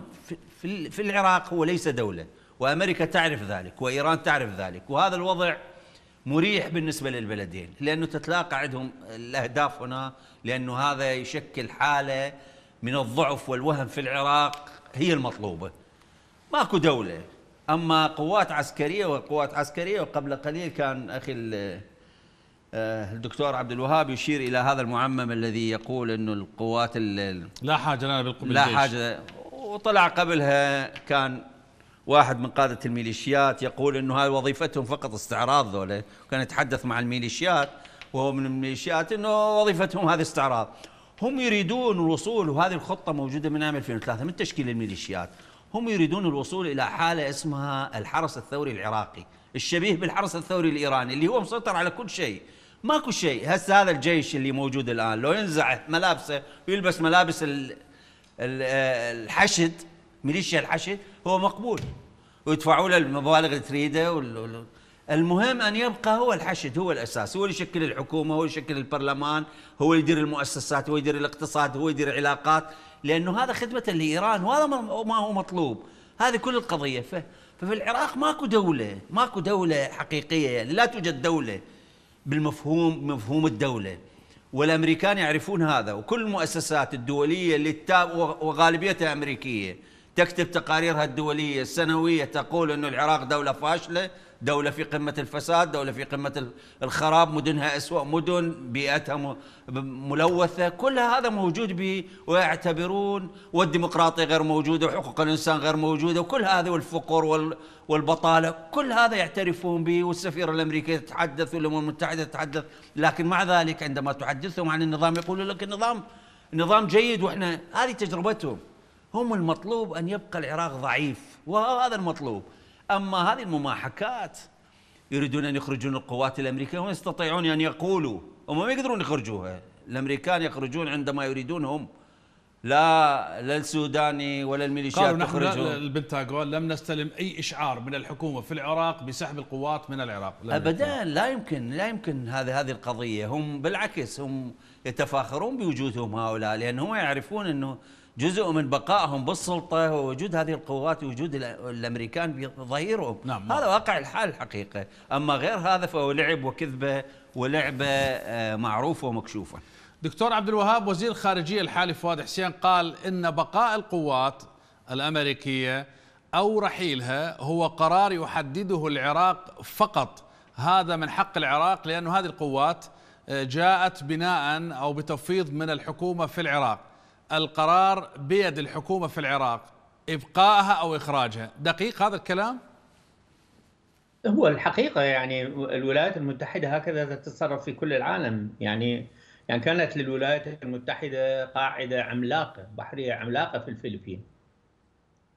Speaker 4: في, في العراق هو ليس دولة وأمريكا تعرف ذلك وإيران تعرف ذلك وهذا الوضع مريح بالنسبة للبلدين لأنه تتلاقى عندهم الأهداف هنا لأنه هذا يشكل حالة من الضعف والوهم في العراق هي المطلوبة ماكو دولة أما قوات عسكرية وقوات عسكرية وقبل قليل كان أخي آه، الدكتور عبد الوهاب يشير الى هذا المعمم الذي يقول انه القوات
Speaker 1: لا حاجه لنا بالقوات لا حاجه
Speaker 4: وطلع قبلها كان واحد من قادة الميليشيات يقول انه هاي وظيفتهم فقط استعراض ذولا كان يتحدث مع الميليشيات وهو من الميليشيات انه وظيفتهم هذه استعراض هم يريدون الوصول وهذه الخطة موجودة من عام 2003 من تشكيل الميليشيات هم يريدون الوصول إلى حالة اسمها الحرس الثوري العراقي الشبيه بالحرس الثوري الإيراني اللي هو مسيطر على كل شيء ماكو شيء هسه هذا الجيش اللي موجود الان لو ينزع ملابسه ويلبس ملابس الحشد ميليشيا الحشد هو مقبول ويدفعوا له المبالغ اللي تريده المهم ان يبقى هو الحشد هو الاساس هو اللي يشكل الحكومه هو اللي يشكل البرلمان هو اللي يدير المؤسسات هو يدير الاقتصاد هو يدير العلاقات لانه هذا خدمه لايران وهذا ما هو مطلوب هذه كل القضيه ففي العراق ماكو دوله ماكو دوله حقيقيه يعني لا توجد دوله بالمفهوم مفهوم الدولة والأمريكان يعرفون هذا وكل المؤسسات الدولية اللي وغالبيتها أمريكية تكتب تقاريرها الدولية السنوية تقول أن العراق دولة فاشلة دولة في قمة الفساد دولة في قمة الخراب مدنها أسوأ مدن بيئتها ملوثة كل هذا موجود به ويعتبرون والديمقراطية غير موجودة وحقوق الإنسان غير موجودة وكل هذا والفقر والبطالة كل هذا يعترفون به والسفيرة الأمريكية تتحدث والأمم المتحدة تتحدث لكن مع ذلك عندما تحدثهم عن النظام يقولون لك النظام نظام جيد واحنا هذه تجربتهم هم المطلوب ان يبقى العراق ضعيف وهذا المطلوب أما هذه المماحكات يريدون أن يخرجون القوات الأمريكية هم يستطيعون أن يقولوا هم ما يقدرون يخرجوها الأمريكان يخرجون عندما يريدون هم لا لا السوداني ولا الميليشيات قالوا نحن
Speaker 1: البنتاغون لم نستلم اي اشعار من الحكومه في العراق بسحب القوات من العراق ابدا
Speaker 4: لا يمكن لا يمكن هذه هذه القضيه هم بالعكس هم يتفاخرون بوجودهم هؤلاء لانهم يعرفون انه جزء من بقائهم بالسلطة هو وجود هذه القوات ووجود الأمريكان بظهيرهم نعم،, نعم. هذا واقع الحال الحقيقة أما غير هذا فهو لعب وكذبة ولعبة آه، معروفة ومكشوفة دكتور عبد الوهاب وزير الخارجية
Speaker 1: الحالي فؤاد حسين قال إن بقاء القوات الأمريكية أو رحيلها هو قرار يحدده العراق فقط هذا من حق العراق لأن هذه القوات آه، جاءت بناء أو بتفويض من الحكومة في العراق القرار بيد الحكومة في العراق إبقائها أو إخراجها دقيق هذا الكلام؟ هو الحقيقة يعني الولايات المتحدة
Speaker 3: هكذا تتصرف في كل العالم يعني يعني كانت للولايات المتحدة قاعدة عملاقة بحرية عملاقة في الفلبين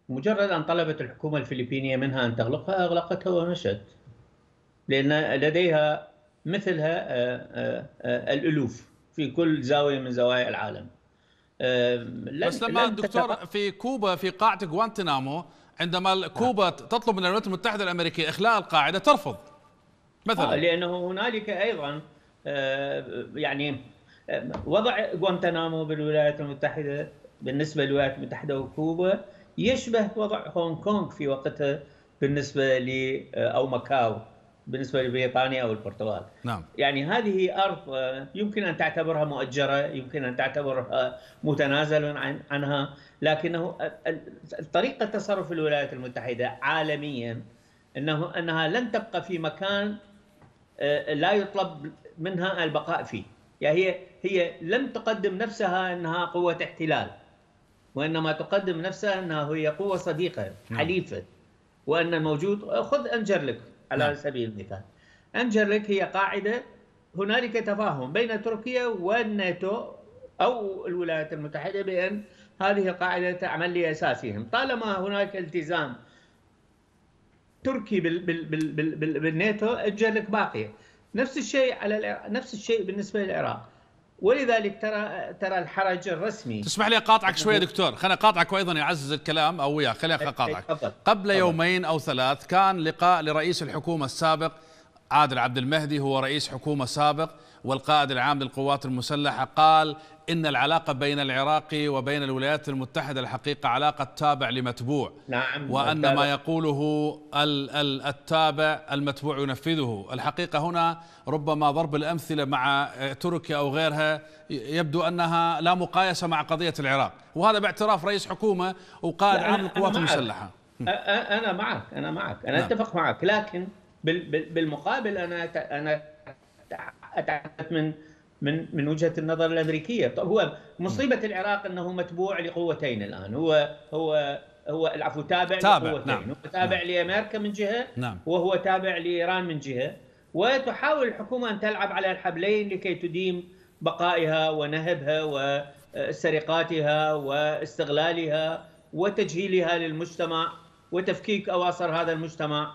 Speaker 3: مجرد أن طلبت الحكومة الفلبينية منها أن تغلقها أغلقتها ومشت لأن لديها مثلها آه، آه، آه، الألوف في كل زاوية من زوايا العالم
Speaker 1: بس لما دكتور في كوبا في قاعه غوانتنامو عندما كوبا نعم. تطلب من الولايات المتحده الامريكيه اخلاء القاعده ترفض مثلا آه لانه
Speaker 3: هنالك ايضا آه، يعني آه، وضع غوانتنامو بالولايات المتحده بالنسبه للولايات المتحده وكوبا يشبه وضع هونغ كونغ في وقتها بالنسبه ل آه، او ماكاو بالنسبه لبريطانيا او البرتغال. نعم. يعني هذه ارض آه، يمكن ان تعتبرها مؤجره، يمكن ان تعتبرها آه، متنازل عن عنها، لكنه آه، طريقه تصرف الولايات المتحده عالميا انه انها لن تبقى في مكان لا يطلب منها البقاء فيه. يعني هي هي لم تقدم نفسها انها قوه احتلال. وانما تقدم نفسها انها هي قوه صديقه نعم. حليفه. وان الموجود خذ انجر لك نعم. على نعم. سبيل المثال أنجرلك هي قاعدة هنالك تفاهم بين تركيا والناتو أو الولايات المتحدة بأن هذه القاعدة تعمل لأساسهم طالما هناك التزام تركي بال بال بال بال بالناتو أنجرلك باقية نفس الشيء على نفس الشيء بالنسبة للعراق ولذلك ترى ترى الحرج
Speaker 1: الرسمي تسمح لي اقاطعك شويه دكتور خليني اقاطعك وايضا يعزز الكلام او وياك خليني اقاطعك قبل يومين او ثلاث كان لقاء لرئيس الحكومه السابق عادل عبد المهدي هو رئيس حكومه سابق والقائد العام للقوات المسلحه قال إن العلاقة بين العراق وبين الولايات المتحدة الحقيقة علاقة تابع لمتبوع نعم وأن نعم. ما يقوله التابع المتبوع ينفذه الحقيقة هنا ربما ضرب الأمثلة مع تركيا أو غيرها يبدو أنها لا مقايسة مع قضية العراق وهذا باعتراف رئيس حكومة وقائد عام القوات المسلحة
Speaker 3: أنا معك أنا معك أنا نعم. أتفق معك لكن بالمقابل أنا أنا أتحدث من من من وجهه النظر الامريكيه طب هو مصيبه العراق انه متبوع لقوتين الان هو هو هو العفو تابع, تابع لقوتين نعم. هو تابع نعم. لامريكا من جهه نعم. وهو تابع لايران من جهه وتحاول الحكومه ان تلعب على الحبلين لكي تديم بقائها ونهبها وسرقاتها واستغلالها وتجهيلها للمجتمع وتفكيك اواصر هذا المجتمع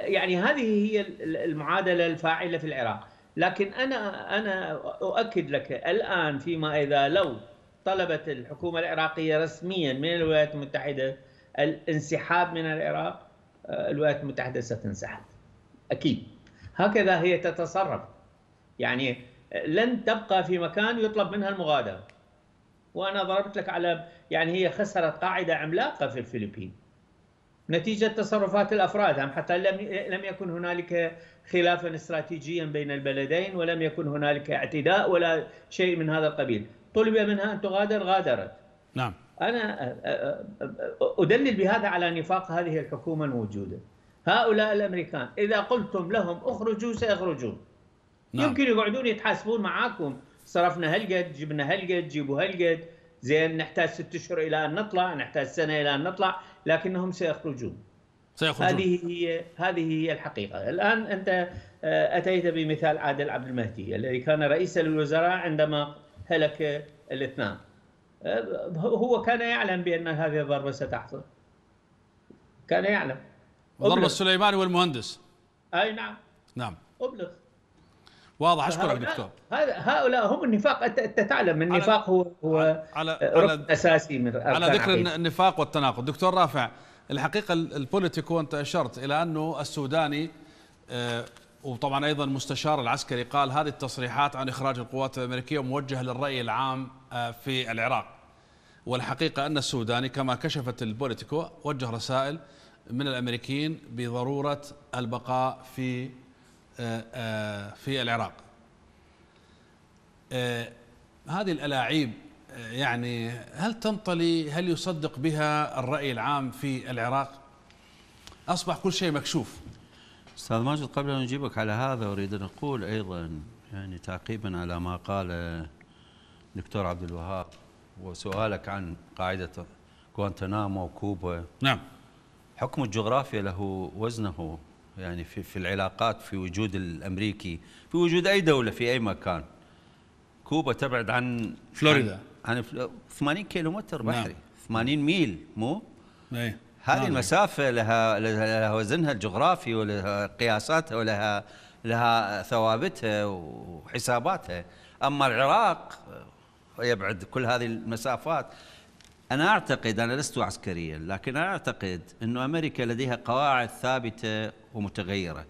Speaker 3: يعني هذه هي المعادله الفاعله في العراق لكن انا انا اؤكد لك الان فيما اذا لو طلبت الحكومه العراقيه رسميا من الولايات المتحده الانسحاب من العراق آه، الولايات المتحده ستنسحب اكيد هكذا هي تتصرف يعني لن تبقى في مكان يطلب منها المغادره وانا ضربت لك على يعني هي خسرت قاعده عملاقه في الفلبين نتيجة تصرفات الأفراد حتى لم لم يكن هنالك خلافا استراتيجيا بين البلدين ولم يكن هنالك اعتداء ولا شيء من هذا القبيل طلب منها أن تغادر غادرت نعم أنا أدلل بهذا على نفاق هذه الحكومة الموجودة هؤلاء الأمريكان إذا قلتم لهم اخرجوا سيخرجون نعم. يمكن يقعدون يتحاسبون معاكم صرفنا هلقد جبنا هلقد جيبوا هلقد زين نحتاج ست اشهر الى ان نطلع نحتاج سنه الى ان نطلع لكنهم سيخرجون سيخرجون هذه هي هذه هي الحقيقه الان انت آه، اتيت بمثال عادل عبد المهدي الذي كان رئيسا للوزراء عندما هلك الاثنان آه، هو كان يعلم بان هذه الضربه ستحصل كان يعلم
Speaker 1: ضربه السليماني والمهندس اي نعم نعم ابلغ واضح اشكرك دكتور
Speaker 3: هذا هؤلاء هم النفاق انت تعلم النفاق هو
Speaker 1: هو على على اساسي من على ذكر حقيقة. النفاق والتناقض دكتور رافع الحقيقه البوليتيكو انت اشرت الى انه السوداني آه، وطبعا ايضا المستشار العسكري قال هذه التصريحات عن اخراج القوات الامريكيه موجهه للراي العام آه، في العراق والحقيقه ان السوداني كما كشفت البوليتيكو وجه رسائل من الامريكيين بضروره البقاء في في العراق آه، هذه الألاعيب آه، يعني هل تنطلي هل يصدق بها الرأي العام في العراق
Speaker 4: أصبح كل شيء مكشوف أستاذ ماجد قبل أن أجيبك على هذا أريد أن أقول أيضا يعني تعقيبا على ما قال دكتور عبد الوهاب وسؤالك عن قاعدة غوانتنامو وكوبا نعم حكم الجغرافيا له وزنه يعني في, في العلاقات في وجود الأمريكي في وجود أي دولة في أي مكان كوبا تبعد عن فلوريدا عن, عن 80 كيلومتر نعم. بحري نعم. 80 ميل مو؟ اي هذه نعم. المسافة لها لها وزنها الجغرافي ولها قياساتها ولها لها ثوابتها وحساباتها أما العراق يبعد كل هذه المسافات أنا أعتقد أنا لست عسكريا لكن أنا أعتقد أن أمريكا لديها قواعد ثابتة ومتغيرة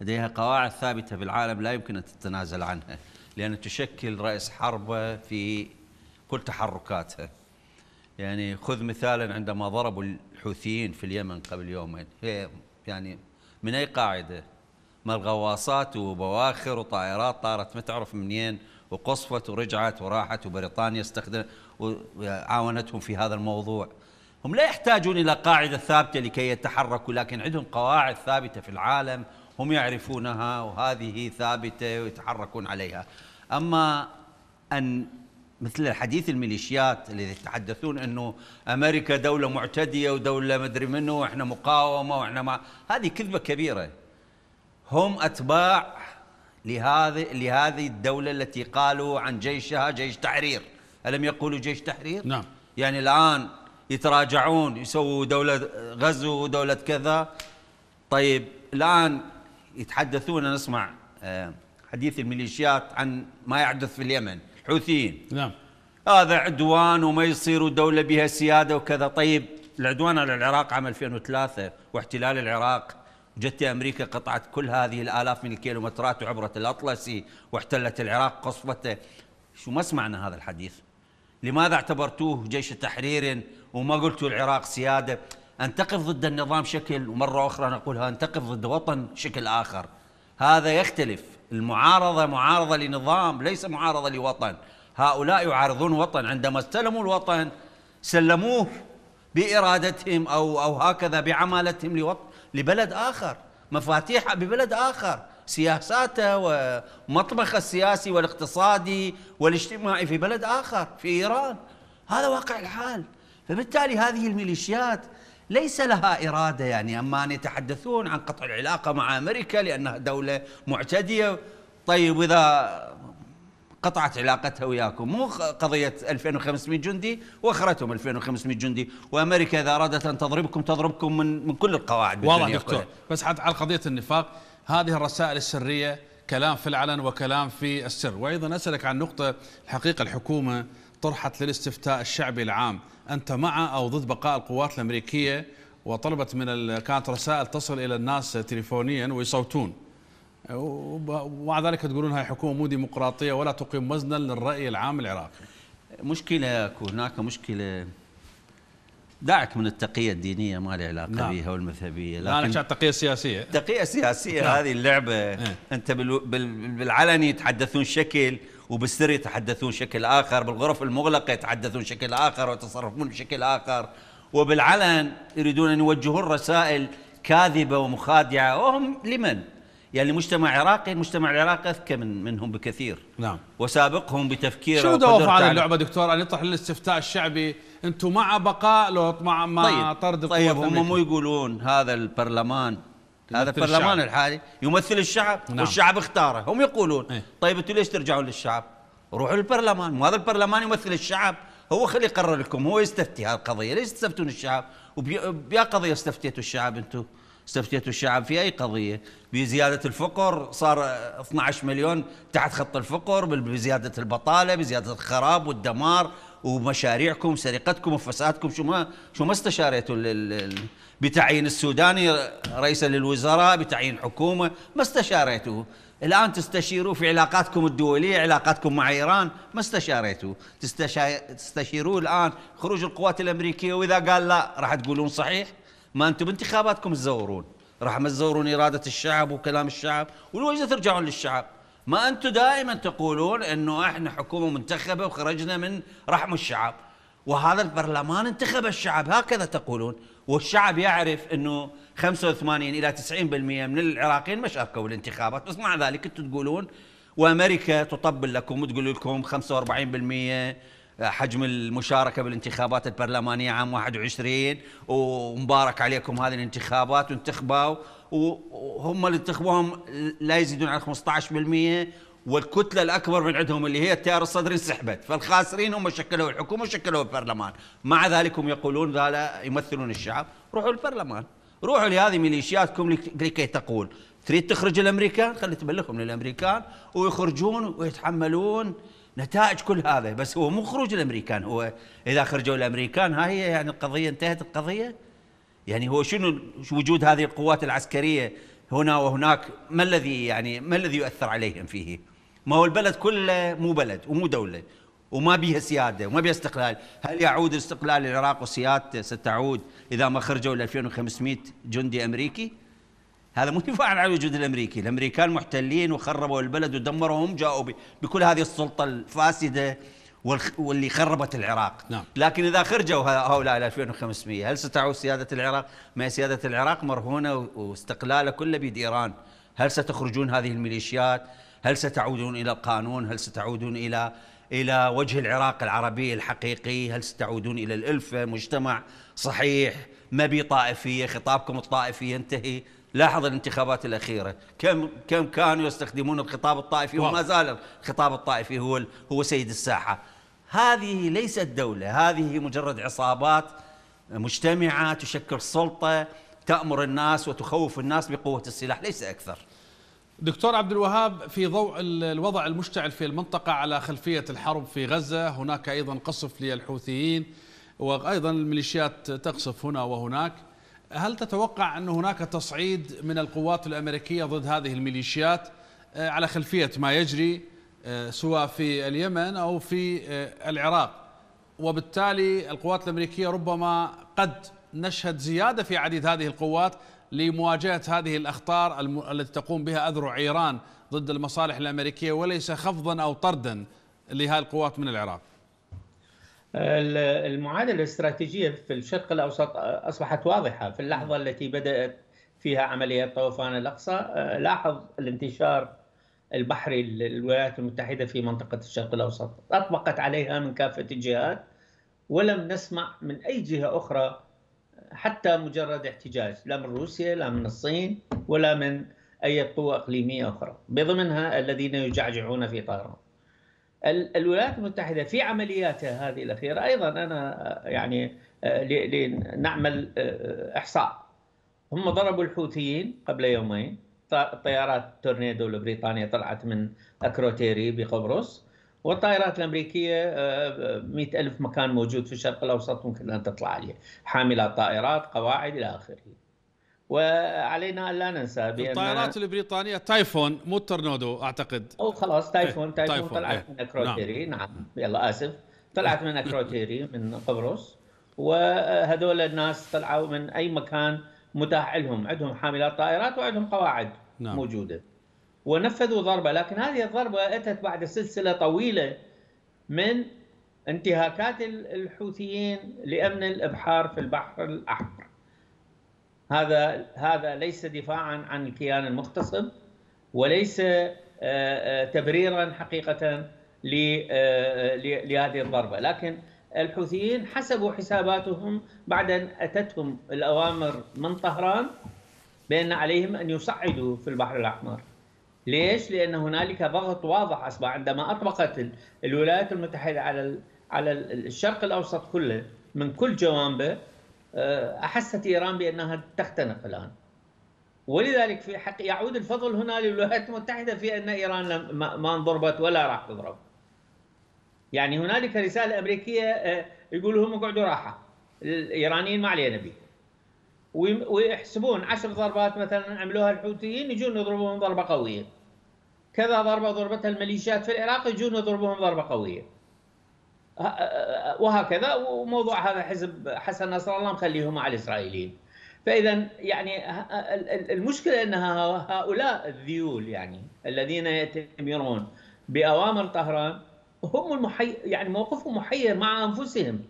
Speaker 4: لديها قواعد ثابتة في العالم لا يمكن أن تتنازل عنها لأن تشكل رأس حربة في كل تحركاتها يعني خذ مثالا عندما ضربوا الحوثيين في اليمن قبل يومين يعني من أي قاعدة ما الغواصات وبواخر وطائرات طارت ما تعرف منين وقصفت ورجعت وراحت وبريطانيا استخدمت وعاونتهم في هذا الموضوع هم لا يحتاجون إلى قاعدة ثابتة لكي يتحركوا لكن عندهم قواعد ثابتة في العالم هم يعرفونها وهذه ثابتة ويتحركون عليها أما أن مثل الحديث الميليشيات اللي يتحدثون انه امريكا دوله معتديه ودوله مدري منه واحنا مقاومه واحنا ما هذه كذبه كبيره هم اتباع لهذه لهذه الدولة التي قالوا عن جيشها جيش تحرير ألم يقولوا جيش تحرير؟ نعم يعني الآن يتراجعون يسووا دولة غزو ودولة كذا طيب الآن يتحدثون نسمع آه، حديث الميليشيات عن ما يحدث في اليمن حوثيين نعم هذا عدوان وما يصير دولة بها سيادة وكذا طيب العدوان على العراق عام 2003 واحتلال العراق جت امريكا قطعت كل هذه الالاف من الكيلومترات وعبرت الاطلسي واحتلت العراق قصبته شو ما سمعنا هذا الحديث لماذا اعتبرتوه جيش تحرير وما قلتوا العراق سياده انتقف ضد النظام شكل ومره اخرى نقولها انتقف ضد وطن شكل اخر هذا يختلف المعارضه معارضه لنظام ليس معارضه لوطن هؤلاء يعارضون وطن عندما استلموا الوطن سلموه بارادتهم او او هكذا بعمالتهم لوطن لبلد آخر مفاتيحها ببلد آخر سياساته ومطبخ السياسي والاقتصادي والاجتماعي في بلد آخر في إيران هذا واقع الحال فبالتالي هذه الميليشيات ليس لها إرادة يعني أما أن يتحدثون عن قطع العلاقة مع أمريكا لأنها دولة معتدية طيب إذا قطعت علاقتها وياكم مو قضية 2500 جندي واخرتهم 2500 جندي وأمريكا إذا أرادت أن تضربكم تضربكم من, من كل القواعد واضح دكتور كلها.
Speaker 1: بس حتى على قضية النفاق هذه الرسائل السرية كلام في العلن وكلام في السر وأيضا أسألك عن نقطة الحقيقة الحكومة طرحت للاستفتاء الشعبي العام أنت مع أو ضد بقاء القوات الأمريكية وطلبت من كانت رسائل تصل إلى الناس تليفونيا ويصوتون ومع ذلك تقولون هاي حكومه مو ديمقراطيه ولا تقيم وزنا للراي العام العراقي مشكله
Speaker 4: هناك مشكله دعك من التقية الدينية ما لي علاقة نعم. بها والمذهبية لا أنا كانت تقية سياسية التقية السياسية نعم. هذه اللعبة إيه؟ أنت بالعلني يتحدثون شكل وبالسر يتحدثون شكل آخر بالغرف المغلقة يتحدثون شكل آخر ويتصرفون بشكل آخر وبالعلن يريدون أن يوجهون رسائل كاذبة ومخادعة وهم لمن؟ يعني مجتمع عراقي المجتمع العراقي اذكى من منهم بكثير نعم وسابقهم بتفكير شو دوافع على اللعبه
Speaker 1: دكتور ان يطرح للاستفتاء الشعبي انتم مع بقاء لو مع ما طيب طرد طيب هم مو
Speaker 4: يقولون هذا البرلمان هذا البرلمان الحالي يمثل الشعب نعم. والشعب اختاره هم يقولون ايه؟ طيب انتم ليش ترجعون للشعب روحوا للبرلمان مو هذا البرلمان يمثل الشعب هو خلي يقرر لكم هو يستفتي هذه القضيه ليش تستفتون الشعب وبيا قضيه استفتيتوا الشعب انتم استفتيتوا الشعب في أي قضية بزيادة الفقر صار 12 مليون تحت خط الفقر بزيادة البطالة بزيادة الخراب والدمار ومشاريعكم سرقتكم وفسادكم شو ما شو ما استشاريتوا بتعيين السوداني رئيسا للوزراء بتعيين حكومه ما استشاريتوا الان تستشيروا في علاقاتكم الدوليه علاقاتكم مع ايران ما استشاريتوا تستشيروا الان خروج القوات الامريكيه واذا قال لا راح تقولون صحيح ما انتم بانتخاباتكم تزورون راح ما تزورون اراده الشعب وكلام الشعب ولوجه ترجعون للشعب ما انتم دائما تقولون انه احنا حكومه منتخبه وخرجنا من رحم الشعب وهذا البرلمان انتخب الشعب هكذا تقولون والشعب يعرف انه 85 الى 90% من العراقيين ما شاركوا الانتخابات بس مع ذلك انتم تقولون وامريكا تطبل لكم وتقول لكم 45% حجم المشاركة بالانتخابات البرلمانية عام 21 ومبارك عليكم هذه الانتخابات وانتخبوا وهم اللي انتخبوهم لا يزيدون عن 15% والكتلة الأكبر من عندهم اللي هي التيار الصدري انسحبت فالخاسرين هم شكلوا الحكومة وشكلوا البرلمان مع ذلك هم يقولون ذلك يمثلون الشعب روحوا البرلمان روحوا لهذه ميليشياتكم لكي تقول تريد تخرج الامريكان خلي تبلغهم للامريكان ويخرجون ويتحملون نتائج كل هذا بس هو مو خروج الامريكان هو اذا خرجوا الامريكان هاي يعني القضيه انتهت القضيه يعني هو شنو وجود هذه القوات العسكريه هنا وهناك ما الذي يعني ما الذي يؤثر عليهم فيه؟ ما هو البلد كله مو بلد ومو دوله وما بيها سياده وما بيها استقلال، هل يعود استقلال العراق وسيادته ستعود اذا ما خرجوا ال 2500 جندي امريكي؟ هذا مو دفاعا عن الوجود الامريكي، الامريكان محتلين وخربوا البلد ودمروا هم جاؤوا بكل هذه السلطه الفاسده واللي خربت العراق نعم. لكن اذا خرجوا هؤلاء ال 2500 هل ستعود سياده العراق؟ ما سياده العراق مرهونه واستقلاله كله بيد ايران، هل ستخرجون هذه الميليشيات؟ هل ستعودون الى القانون؟ هل ستعودون الى الى وجه العراق العربي الحقيقي؟ هل ستعودون الى الالفه؟ مجتمع صحيح، ما بي طائفيه، خطابكم الطائفي ينتهي، لاحظ الانتخابات الأخيرة كم كم كانوا يستخدمون الخطاب الطائفي وما زال الخطاب الطائفي هو هو سيد الساحة هذه ليست دولة هذه مجرد عصابات مجتمعة تشكل سلطة تأمر الناس وتخوف الناس بقوة السلاح ليس أكثر دكتور عبد الوهاب في
Speaker 1: ضوء الوضع المشتعل في المنطقة على خلفية الحرب في غزة هناك أيضا قصف للحوثيين وأيضا الميليشيات تقصف هنا وهناك هل تتوقع أن هناك تصعيد من القوات الأمريكية ضد هذه الميليشيات آه، على خلفية ما يجري آه، سواء في اليمن أو في آه، العراق وبالتالي القوات الأمريكية ربما قد نشهد زيادة في عديد هذه القوات لمواجهة هذه الأخطار التي تقوم بها أذرع إيران ضد المصالح الأمريكية وليس خفضا أو طردا لهذه القوات من العراق المعادله الاستراتيجيه في الشرق الاوسط آه، اصبحت واضحه في اللحظه نعم. التي
Speaker 3: بدات فيها عمليه طوفان الاقصى آه، لاحظ الانتشار البحري للولايات المتحده في منطقه الشرق الاوسط اطبقت عليها من كافه الجهات ولم نسمع من اي جهه اخرى حتى مجرد احتجاج لا من روسيا لا من الصين ولا من اي قوه اقليميه اخرى بضمنها الذين يجعجعون في طهران الولايات المتحدة في عملياتها هذه الأخيرة أيضا أنا يعني آه، لنعمل آه، إحصاء هم ضربوا الحوثيين قبل يومين طيارات تورنيدو لبريطانيا طلعت من أكروتيري بقبرص والطائرات الأمريكية آه، مئة ألف مكان موجود في الشرق الأوسط ممكن أن تطلع عليه حاملة طائرات قواعد إلى آخره
Speaker 1: وعلينا ان لا ننسى بان الطائرات البريطانيه تايفون مو التورنادو اعتقد
Speaker 3: او خلاص تايفون تايفون, تايفون. طلعت إيه. من اكروتيري نعم. نعم يلا اسف طلعت إيه. من اكروتيري <laughs> من قبرص وهذول الناس طلعوا من اي مكان متاح لهم عندهم حاملات طائرات وعندهم قواعد نعم. موجوده ونفذوا ضربه لكن هذه الضربه اتت بعد سلسله طويله من انتهاكات الحوثيين لامن الابحار في البحر الاحمر هذا هذا ليس دفاعا عن الكيان المختصم وليس آه، آه، تبريرا حقيقه آه، لهذه الضربه لكن الحوثيين حسبوا حساباتهم بعد ان اتتهم الاوامر من طهران بان عليهم ان يصعدوا في البحر الاحمر ليش؟ لان هنالك ضغط واضح اصبح عندما اطبقت الولايات المتحده على على الشرق الاوسط كله من كل جوانبه آه، احست ايران بانها تختنق الان ولذلك في حق يعود الفضل هنا للولايات المتحده في ان ايران ما انضربت ولا راح تضرب. يعني هنالك رساله امريكيه آه، يقول لهم اقعدوا راحه الايرانيين ما علينا بيكم. ويحسبون عشر ضربات مثلا عملوها الحوثيين يجون يضربوهم ضربه قويه. كذا ضربه ضربتها الميليشيات في العراق يجون يضربوهم ضربه قويه. وهكذا وموضوع هذا حزب حسن نصر الله مخليه مع الاسرائيليين فاذا يعني المشكله ان هؤلاء الذيول يعني الذين يتمرون باوامر طهران هم المحي يعني موقفهم محير مع انفسهم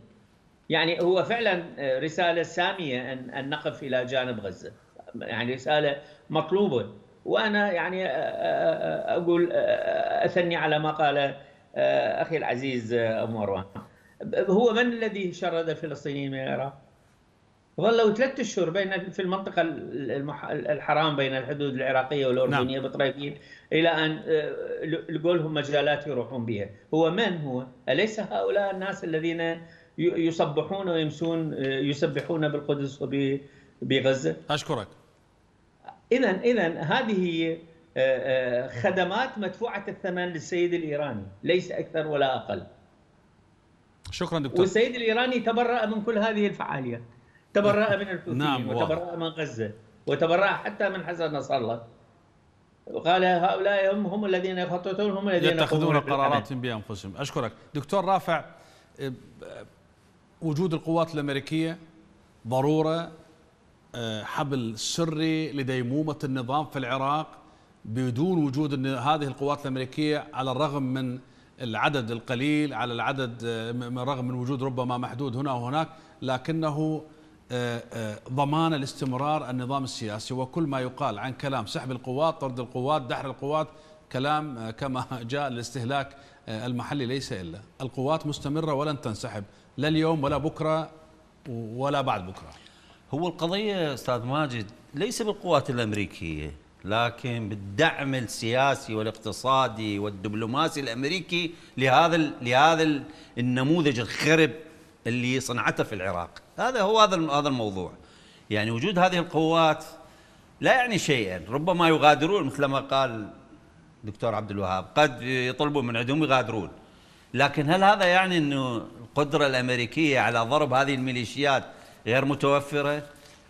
Speaker 3: يعني هو فعلا رساله ساميه ان ان نقف الى جانب غزه يعني رساله مطلوبه وانا يعني اقول اثني على ما قال آه، اخي العزيز ابو آه، مروان هو من الذي شرد الفلسطينيين من العراق؟ ظلوا ثلاثة اشهر بين في المنطقه الحرام بين الحدود العراقيه والاردنيه نعم. بطريقين الى ان آه، لقوا لهم مجالات يروحون بها، هو من هو؟ اليس هؤلاء الناس الذين يصبحون ويمسون يسبحون بالقدس وبغزه؟ اشكرك. اذا اذا هذه هي آه، آه، خدمات مدفوعه الثمن للسيد الايراني ليس اكثر ولا اقل شكرا دكتور والسيد الايراني تبرأ من كل هذه الفعاليات تبرأ من <laughs> الحوثيين نعم وتبرأ من غزه وتبرأ حتى من حسن نصر الله وقال هؤلاء هم هم الذين
Speaker 1: يخططون هم الذين يتخذون قراراتهم بانفسهم اشكرك دكتور رافع آه، وجود القوات الامريكيه ضروره حبل سري لديمومه النظام في العراق بدون وجود ان هذه القوات الامريكيه على الرغم من العدد القليل على العدد آه، من رغم من وجود ربما محدود هنا وهناك لكنه آه، آه، ضمان الاستمرار النظام السياسي وكل ما يقال عن كلام سحب القوات طرد القوات دحر القوات كلام كما <laughs> جاء الاستهلاك المحلي ليس إلا القوات مستمرة ولن تنسحب
Speaker 4: لا اليوم ولا بكرة ولا بعد بكرة هو القضية أستاذ ماجد ليس بالقوات الأمريكية لكن بالدعم السياسي والاقتصادي والدبلوماسي الامريكي لهذا لهذا النموذج الخرب اللي صنعته في العراق هذا هو هذا هذا الموضوع يعني وجود هذه القوات لا يعني شيئا ربما يغادرون مثل ما قال دكتور عبد الوهاب قد يطلبوا من عندهم يغادرون لكن هل هذا يعني انه القدره الامريكيه على ضرب هذه الميليشيات غير متوفره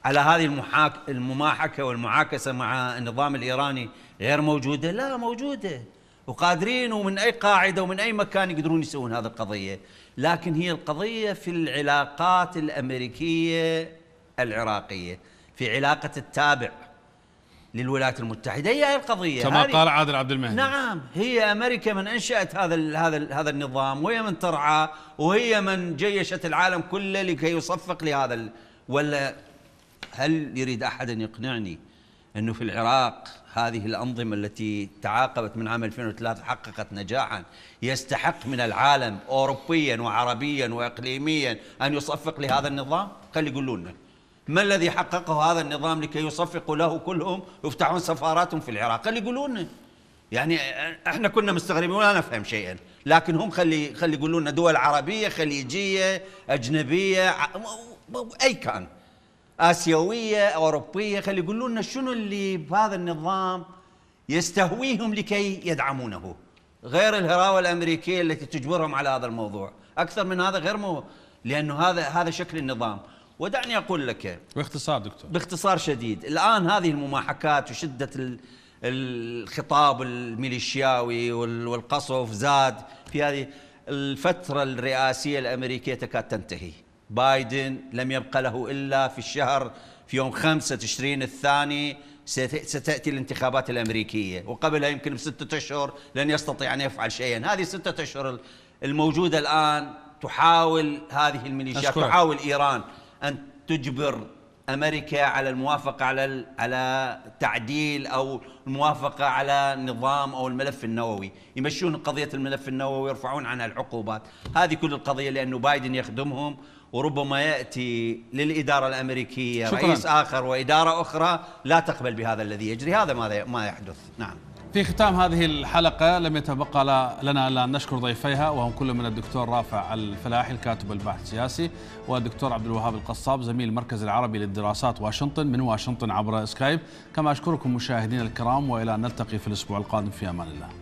Speaker 4: على هذه المحاك المماحكه والمعاكسه مع النظام الايراني غير موجوده؟ لا موجوده وقادرين ومن اي قاعده ومن اي مكان يقدرون يسوون هذه القضيه، لكن هي القضيه في العلاقات الامريكيه العراقيه، في علاقه التابع للولايات المتحده هي هي القضيه كما قال عادل عبد المهدي نعم هي امريكا من انشات هذا ال هذا ال هذا النظام وهي من ترعاه وهي من جيشت العالم كله لكي يصفق لهذا ولا هل يريد أحد أن يقنعني أنه في العراق هذه الأنظمة التي تعاقبت من عام 2003 حققت نجاحا يستحق من العالم أوروبيا وعربيا وإقليميا أن يصفق لهذا النظام خلي يقولوا لنا ما الذي حققه هذا النظام لكي يصفقوا له كلهم يفتحون سفاراتهم في العراق خلي يقولوا لنا يعني احنا كنا مستغربين ولا نفهم شيئا لكن هم خلي خلي يقولوا لنا دول عربيه خليجيه اجنبيه اي كان اسيويه اوروبيه خلي يقولوا لنا شنو اللي بهذا النظام يستهويهم لكي يدعمونه غير الهراوه الامريكيه التي تجبرهم على هذا الموضوع اكثر من هذا غير مو لانه هذا هذا شكل النظام ودعني اقول لك باختصار دكتور باختصار شديد الان هذه المماحكات وشده الخطاب الميليشياوي والقصف زاد في هذه الفتره الرئاسيه الامريكيه تكاد تنتهي بايدن لم يبقى له إلا في الشهر في يوم 5 تشرين الثاني ستأتي الانتخابات الأمريكية وقبلها يمكن بستة أشهر لن يستطيع أن يفعل شيئا هذه ستة أشهر الموجودة الآن تحاول هذه الميليشيات أشكرك. تحاول إيران أن تجبر امريكا على الموافقه على على تعديل او الموافقه على نظام او الملف النووي، يمشون قضيه الملف النووي ويرفعون عنها العقوبات، هذه كل القضيه لانه بايدن يخدمهم وربما ياتي للاداره الامريكيه شكرا. رئيس اخر واداره اخرى لا تقبل بهذا الذي يجري هذا ما ما يحدث نعم في ختام هذه الحلقة
Speaker 1: لم يتبقى لنا إلا أن نشكر ضيفيها وهم كل من الدكتور رافع الفلاحي الكاتب والباحث السياسي والدكتور عبد الوهاب القصاب زميل المركز العربي للدراسات واشنطن من واشنطن عبر سكايب كما أشكركم مشاهدينا الكرام وإلى أن نلتقي في الأسبوع القادم في أمان الله